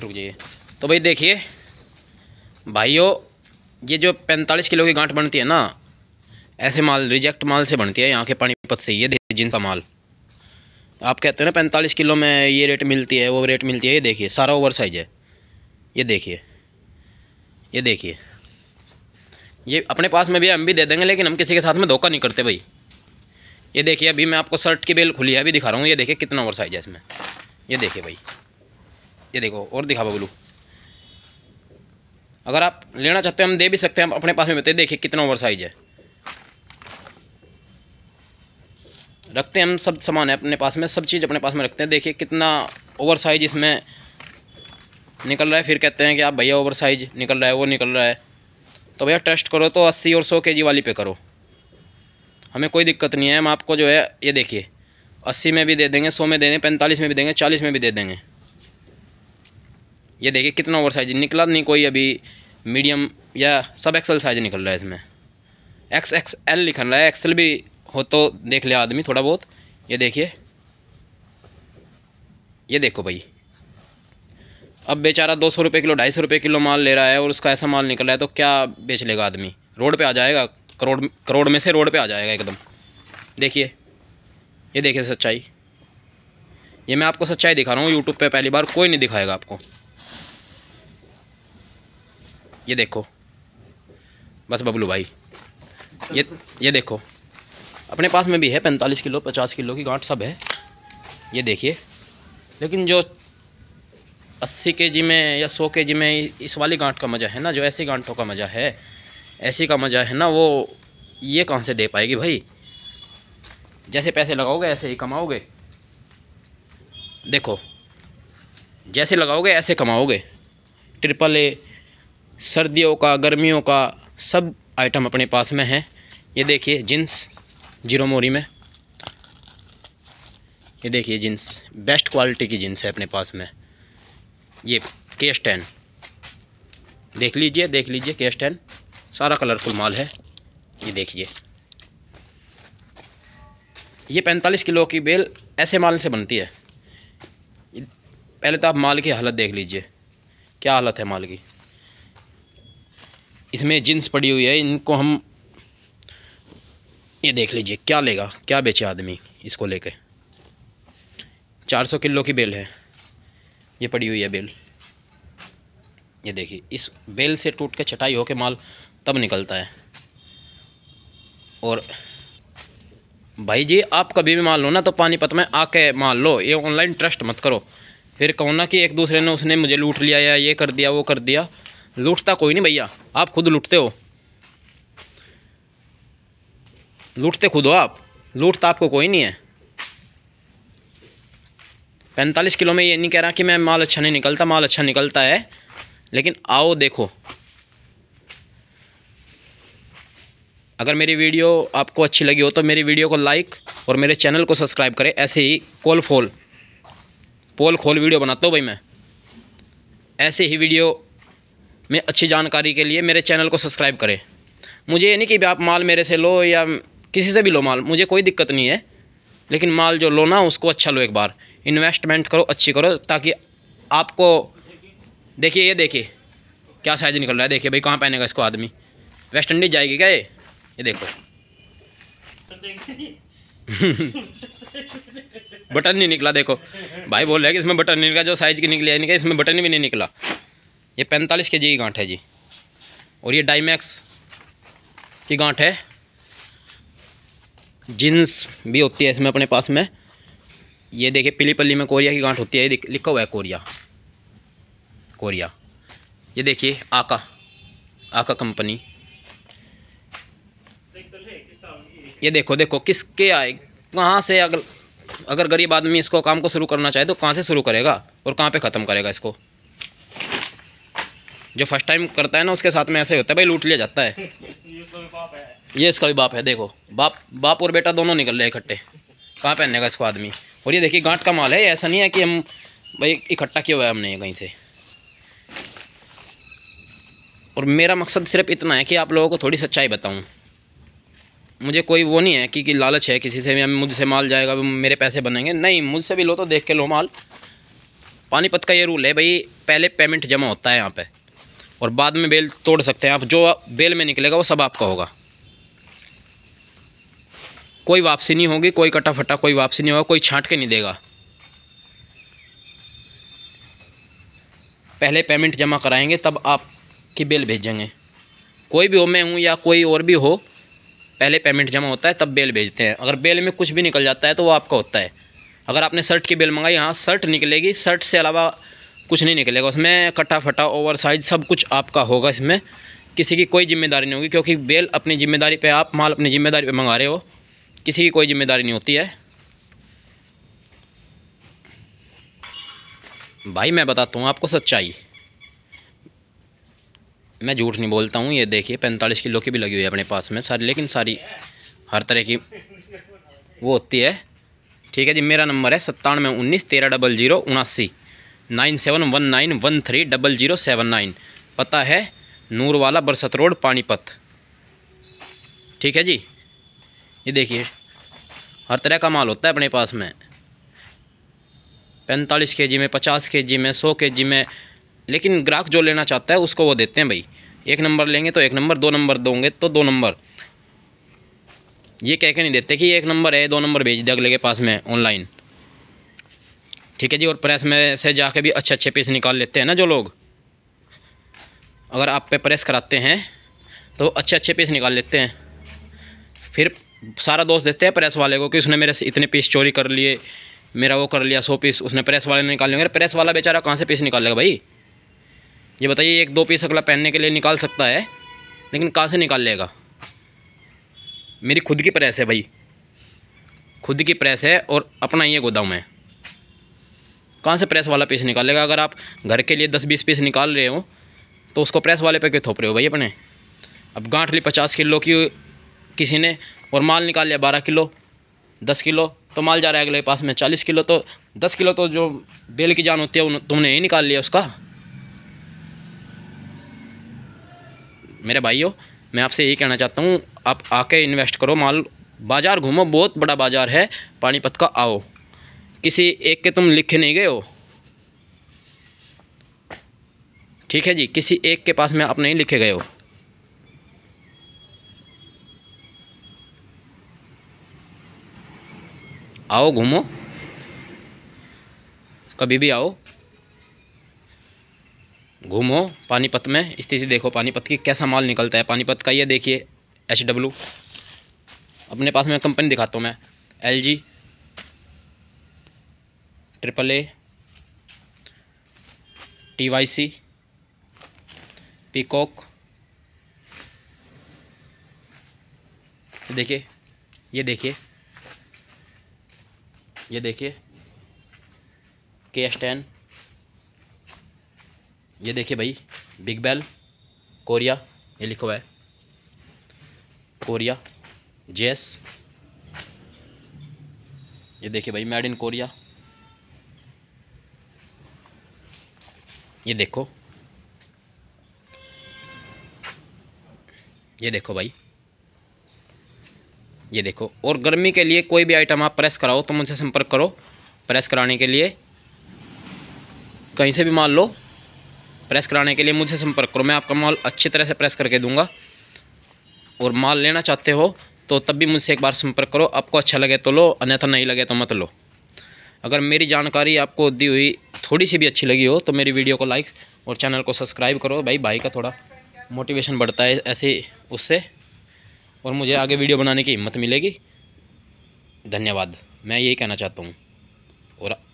रुक जाइए तो भाई देखिए भाइयों ये जो पैंतालीस किलो की गांठ बनती है ना ऐसे माल रिजेक्ट माल से बनती है यहाँ के पानीपत से ये देखिए जिनका माल आप कहते हैं ना पैंतालीस किलो में ये रेट मिलती है वो रेट मिलती है ये देखिए सारा ओवर साइज है ये देखिए ये देखिए ये अपने पास में भी हम भी दे देंगे लेकिन हम किसी के साथ में धोखा नहीं करते भाई ये देखिए अभी मैं आपको शर्ट की बेल खुली है अभी दिखा रहा हूँ ये देखिए कितना ओवर साइज है इसमें ये देखिए भाई ये देखो और दिखा बबलू अगर आप लेना चाहते हैं हम दे भी सकते हैं अपने पास में बताइए देखिए कितना ओवर साइज है रखते हैं हम सब सामान है अपने पास में सब चीज़ अपने पास में रखते हैं देखिए कितना ओवर साइज इसमें निकल रहा है फिर कहते हैं कि आप भैया ओवर साइज निकल रहा है वो निकल रहा है तो भैया टेस्ट करो तो अस्सी और सौ के वाली पे करो हमें कोई दिक्कत नहीं है हम आपको जो है ये देखिए अस्सी में भी दे देंगे सौ में दे देंगे पैंतालीस में भी देंगे चालीस में भी दे देंगे ये देखिए कितना ओवर साइज निकला नहीं कोई अभी मीडियम या सब एक्सल साइज निकल रहा है इसमें एक्स एक्स एल निकल रहा है एक्सल भी हो तो देख लिया आदमी थोड़ा बहुत ये देखिए ये देखो भाई अब बेचारा दो सौ रुपये किलो ढाई सौ रुपये किलो माल ले रहा है और उसका ऐसा माल निकल रहा है तो क्या बेच लेगा आदमी रोड पर आ जाएगा करोड़ करोड़ में से रोड पर आ जाएगा एकदम देखिए ये देखिए सच्चाई ये मैं आपको सच्चाई दिखा रहा हूँ यूट्यूब पे पहली बार कोई नहीं दिखाएगा आपको ये देखो बस बबलू भाई ये ये देखो अपने पास में भी है पैंतालीस किलो पचास किलो की गांठ सब है ये देखिए लेकिन जो अस्सी के जी में या सौ के जी में इस वाली गांठ का मज़ा है ना जो ऐसी गांठों का मज़ा है ऐसी का मज़ा है ना वो ये कहाँ से दे पाएगी भाई जैसे पैसे लगाओगे ऐसे ही कमाओगे देखो जैसे लगाओगे ऐसे कमाओगे ट्रिपल ए सर्दियों का गर्मियों का सब आइटम अपने पास में हैं ये देखिए जींस जीरो मोरी में ये देखिए जीन्स बेस्ट क्वालिटी की जींस है अपने पास में ये केस टेन देख लीजिए देख लीजिए केस टेन सारा कलरफुल माल है ये देखिए ये पैंतालीस किलो की बेल ऐसे माल से बनती है पहले तो आप माल की हालत देख लीजिए क्या हालत है माल की इसमें जींस पड़ी हुई है इनको हम ये देख लीजिए क्या लेगा क्या बेचे आदमी इसको लेके 400 किलो की बेल है ये पड़ी हुई है बेल ये देखिए इस बेल से टूट के चटाई होके माल तब निकलता है और भाई जी आप कभी भी मान लो ना तो पानीपत में आके मान लो ये ऑनलाइन ट्रस्ट मत करो फिर कहो ना कि एक दूसरे ने उसने मुझे लूट लिया या ये कर दिया वो कर दिया लूटता कोई नहीं भैया आप खुद लूटते हो लूटते खुद हो आप लूटता तो आपको कोई नहीं है पैंतालीस किलो में ये नहीं कह रहा कि मैं माल अच्छा नहीं निकलता माल अच्छा निकलता है लेकिन आओ देखो अगर मेरी वीडियो आपको अच्छी लगी हो तो मेरी वीडियो को लाइक और मेरे चैनल को सब्सक्राइब करें ऐसे ही कोल फोल पोल खोल वीडियो बनाता हूँ भाई मैं ऐसे ही वीडियो में अच्छी जानकारी के लिए मेरे चैनल को सब्सक्राइब करें मुझे ये नहीं कि आप माल मेरे से लो या किसी से भी लो माल मुझे कोई दिक्कत नहीं है लेकिन माल जो लो ना उसको अच्छा लो एक बार इन्वेस्टमेंट करो अच्छी करो ताकि आपको देखिए ये देखिए क्या साइज निकल रहा है देखिए भाई कहाँ पहनेगा इसको आदमी वेस्ट इंडीज जाएगी क्या ये ये देखो बटन नहीं निकला देखो भाई बोल रहे कि इसमें बटन नहीं निकला जो साइज़ की निकली है निकला इसमें बटन भी नहीं निकला ये पैंतालीस के जी की गांठ है जी और ये डाइमैक्स की गांठ है जींस भी होती है इसमें अपने पास में ये देखिए पीली पल्ली में कोरिया की गांठ होती है ये लिखा हुआ है कोरिया कोरिया ये देखिए आका आका कंपनी ये देखो देखो किसके आए कहाँ से अगर अगर गरीब आदमी इसको काम को शुरू करना चाहे तो कहाँ से शुरू करेगा और कहाँ पे ख़त्म करेगा इसको जो फर्स्ट टाइम करता है ना उसके साथ में ऐसे होता है भाई लूट लिया जाता है ये इसका भी बाप है देखो बाप बाप और बेटा दोनों निकल रहे इकट्ठे कहाँ पहनने का इसको आदमी और ये देखिए गांठ का माल है ऐसा नहीं है कि हम भाई इकट्ठा किया हुआ है हमने कहीं से और मेरा मकसद सिर्फ इतना है कि आप लोगों को थोड़ी सच्चाई बताऊं मुझे कोई वो नहीं है कि, कि लालच है किसी से भी मुझसे माल जाएगा मेरे पैसे बनेंगे नहीं मुझसे भी लो तो देख के लो माल पानीपत का ये रूल है भाई पहले पेमेंट जमा होता है यहाँ पर और बाद में बेल तोड़ सकते हैं आप जो बेल में निकलेगा वो सब आपका होगा कोई वापसी नहीं होगी कोई कटा फटा कोई वापसी नहीं होगा कोई छांट के नहीं देगा पहले पेमेंट जमा कराएंगे तब आपकी बेल भेजेंगे कोई भी हो मैं हूँ या कोई और भी हो पहले पेमेंट जमा होता है तब बेल भेजते हैं अगर बेल में कुछ भी निकल जाता है तो वो आपका होता है अगर आपने शर्ट की बेल मंगाई हाँ शर्ट निकलेगी शर्ट से अलावा कुछ नहीं निकलेगा उसमें कट्टा फटा ओवर साइज सब कुछ आपका होगा इसमें किसी की कोई जिम्मेदारी नहीं होगी क्योंकि बेल अपनी जिम्मेदारी पे आप माल अपनी जिम्मेदारी पे मंगा रहे हो किसी की कोई जिम्मेदारी नहीं होती है भाई मैं बताता हूँ आपको सच्चाई मैं झूठ नहीं बोलता हूँ ये देखिए पैंतालीस किलो की भी लगी हुई है अपने पास में सारी लेकिन सारी हर तरह की वो होती है ठीक है जी मेरा नंबर है सत्तानवे उन्नीस तेरह डबल जीरो उनासी nine seven one nine one three double zero seven nine पता है नूरवाला बरसत रोड पानीपत ठीक है जी ये देखिए हर तरह का माल होता है अपने पास में पैंतालीस के जी में पचास के जी में सौ के जी में लेकिन ग्राहक जो लेना चाहता है उसको वो देते हैं भाई एक नंबर लेंगे तो एक नंबर दो नंबर दोगे तो दो नंबर ये कह के नहीं देते कि एक नंबर है दो नंबर भेज दे अगले के पास में ऑनलाइन ठीक है जी और प्रेस में से जाके भी अच्छे अच्छे पीस निकाल लेते हैं ना जो लोग अगर आप पे प्रेस कराते हैं तो अच्छे अच्छे पीस निकाल लेते हैं फिर सारा दोस्त देते हैं प्रेस वाले को कि उसने मेरे से इतने पीस चोरी कर लिए मेरा वो कर लिया सौ पीस उसने प्रेस वाले ने निकाल लिया प्रेस वाला बेचारा कहाँ से पीस निकालेगा भाई ये बताइए एक दो पीस अगला पहनने के लिए निकाल सकता है लेकिन कहाँ से निकाल लेगा मेरी खुद की प्रेस है भाई खुद की प्रेस है और अपना है गोदाम है कहाँ से प्रेस वाला पीस निकालेगा अगर आप घर के लिए दस बीस पीस निकाल रहे हो तो उसको प्रेस वाले पे क्यों थोप रहे हो भाई अपने अब गांठ ली पचास किलो की किसी ने और माल निकाल लिया बारह किलो दस किलो तो माल जा रहा है अगले पास में चालीस किलो तो दस किलो तो जो बेल की जान होती है तुमने ही निकाल लिया उसका मेरे भाइयों मैं आपसे यही कहना चाहता हूँ आप आके इन्वेस्ट करो माल बाज़ार घूमो बहुत बड़ा बाज़ार है पानीपत का आओ किसी एक के तुम लिखे नहीं गए हो ठीक है जी किसी एक के पास में आप नहीं लिखे गए हो आओ घूमो कभी भी आओ घूमो पानीपत में स्थिति देखो पानीपत की कैसा माल निकलता है पानीपत का ये देखिए एच डब्लू अपने पास में कंपनी दिखाता हूँ मैं L G triple A T Y C peacock देखिए ये देखिए ये देखिए के एस टेन ये देखिए भाई बिग बेल कोरिया ये लिखो है कोरिया जेस ये देखिए भाई मेड इन कोरिया ये देखो ये देखो भाई ये देखो और गर्मी के लिए कोई भी आइटम आप प्रेस कराओ तो मुझसे संपर्क करो प्रेस कराने के लिए कहीं से भी माल लो प्रेस कराने के लिए मुझसे संपर्क करो मैं आपका माल अच्छी तरह से प्रेस करके दूंगा और माल लेना चाहते हो तो तब भी मुझसे एक बार संपर्क करो आपको अच्छा लगे तो लो अन्यथा नहीं लगे तो मत लो अगर मेरी जानकारी आपको दी हुई थोड़ी सी भी अच्छी लगी हो तो मेरी वीडियो को लाइक और चैनल को सब्सक्राइब करो भाई भाई का थोड़ा मोटिवेशन बढ़ता है ऐसे उससे और मुझे आगे वीडियो बनाने की हिम्मत मिलेगी धन्यवाद मैं यही कहना चाहता हूँ और